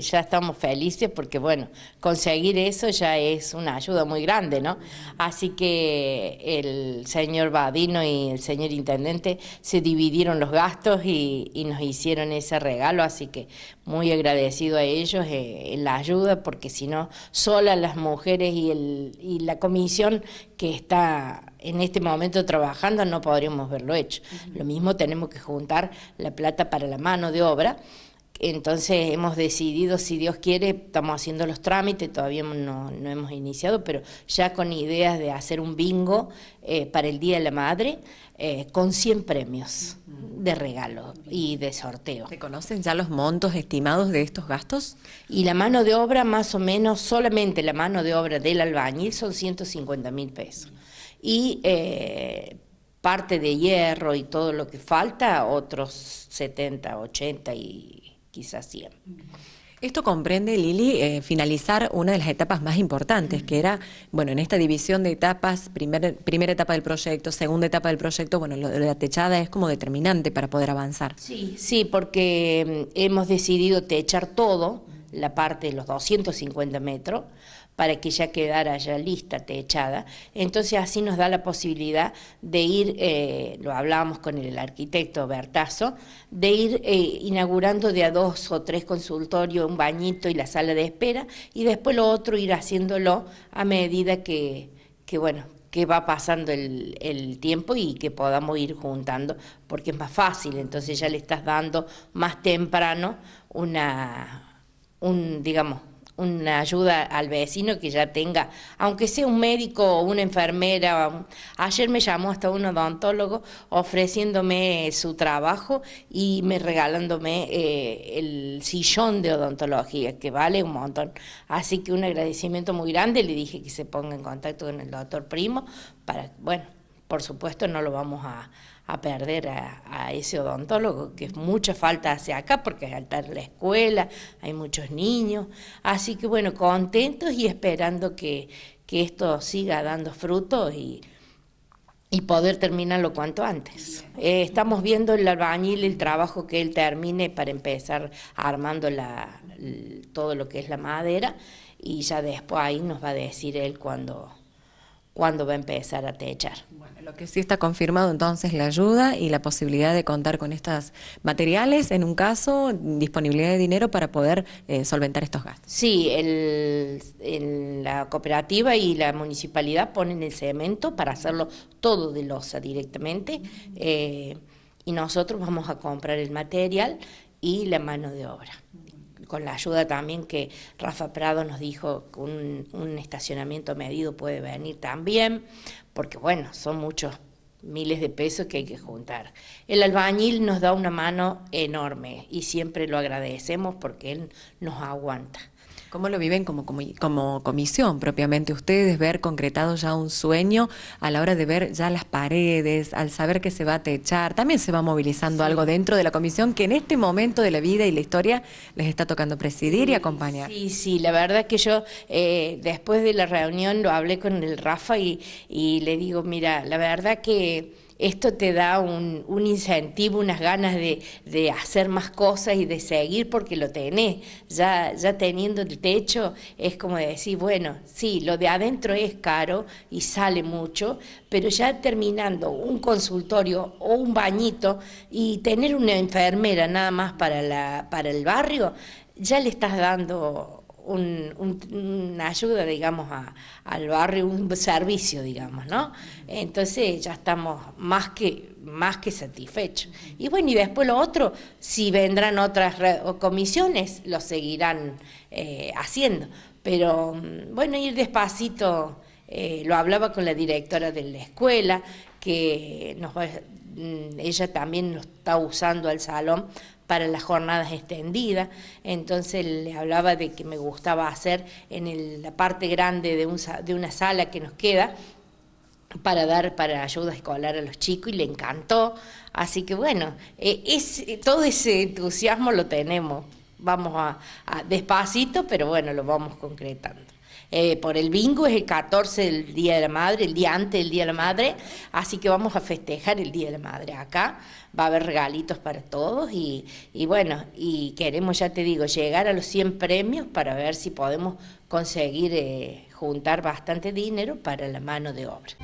ya estamos felices porque, bueno, conseguir eso ya es una ayuda muy grande, ¿no? Así que el señor Badino y el señor intendente se dividieron los gastos y, nos hicieron ese regalo, así que muy agradecido a ellos eh, la ayuda, porque si no, solas las mujeres y, y la comisión que está en este momento trabajando no podríamos verlo hecho. Lo mismo tenemos que juntar la plata para la mano de obra entonces hemos decidido, si Dios quiere, estamos haciendo los trámites, todavía no, no hemos iniciado, pero ya con ideas de hacer un bingo eh, para el Día de la Madre eh, con 100 premios de regalo y de sorteo. ¿Se conocen ya los montos estimados de estos gastos? Y la mano de obra, más o menos, solamente la mano de obra del albañil son 150 mil pesos. Y eh, parte de hierro y todo lo que falta, otros 70, 80 y quizás 100. Esto comprende, Lili, eh, finalizar una de las etapas más importantes, que era, bueno, en esta división de etapas, primera etapa del proyecto, segunda etapa del proyecto, bueno, lo de la techada es como determinante para poder avanzar. Sí, sí, porque mm, hemos decidido techar todo la parte de los 250 metros para que ya quedara ya lista, techada. Entonces así nos da la posibilidad de ir, eh, lo hablábamos con el arquitecto Bertazo, de ir eh, inaugurando de a dos o tres consultorios, un bañito y la sala de espera, y después lo otro ir haciéndolo a medida que, bueno, que va pasando el, tiempo y que podamos ir juntando, porque es más fácil, entonces ya le estás dando más temprano una un, digamos, una ayuda al vecino que ya tenga, aunque sea un médico o una enfermera. Ayer me llamó hasta un odontólogo ofreciéndome su trabajo y me regalándome eh, el sillón de odontología, que vale un montón. Así que un agradecimiento muy grande, le dije que se ponga en contacto con el doctor Primo para, bueno, por supuesto no lo vamos a, a perder a, ese odontólogo, que mucha falta hace acá porque es altar la escuela hay muchos niños. Así que bueno, contentos y esperando que, esto siga dando frutos y, poder terminarlo cuanto antes. Eh, estamos viendo el albañil, el trabajo que él termine para empezar armando la, todo lo que es la madera y ya después ahí nos va a decir él cuando cuándo va a empezar a techar. Bueno, lo que sí está confirmado entonces la ayuda y la posibilidad de contar con estos materiales, en un caso, disponibilidad de dinero para poder eh, solventar estos gastos. Sí, la cooperativa y la municipalidad ponen el cemento para hacerlo todo de losa directamente eh, y nosotros vamos a comprar el material y la mano de obra con la ayuda también que Rafa Prado nos dijo que un, un estacionamiento medido puede venir también, porque bueno, son muchos miles de pesos que hay que juntar. El albañil nos da una mano enorme y siempre lo agradecemos porque él nos aguanta. ¿Cómo lo viven como, como, como comisión propiamente ustedes? Ver concretado ya un sueño a la hora de ver ya las paredes, al saber que se va a techar, también se va movilizando algo dentro de la comisión que en este momento de la vida y la historia les está tocando presidir y acompañar. Sí, sí, la verdad que yo eh, después de la reunión lo hablé con el Rafa y le digo, mira, la verdad que esto te da un, incentivo, unas ganas de, hacer más cosas y de seguir porque lo tenés. Ya, ya teniendo el techo es como decir, bueno, sí, lo de adentro es caro y sale mucho, pero ya terminando un consultorio o un bañito y tener una enfermera nada más para, la, para el barrio, ya le estás dando una ayuda, digamos, al barrio, un servicio, digamos, ¿no? Entonces ya estamos más que, más que satisfechos. Y bueno, y después lo otro, si vendrán otras comisiones, lo seguirán eh, haciendo. Pero mm, bueno, ir despacito, eh, lo hablaba con la directora de la escuela, que nos va a Mm, ella también lo está usando al salón para las jornadas extendidas, entonces le hablaba de que me gustaba hacer en la parte grande de, de una sala que nos queda, para dar para ayuda escolar a los chicos y le encantó. Así que bueno, e, e, todo ese entusiasmo lo tenemos. Vamos a despacito, pero bueno, lo vamos concretando. Eh, por el bingo, es el 14 del Día de la Madre, el día antes del Día de la Madre, así que vamos a festejar el Día de la Madre acá, va a haber regalitos para todos y, bueno, y queremos, ya te digo, llegar a los 100 premios para ver si podemos conseguir eh, juntar bastante dinero para la mano de obra.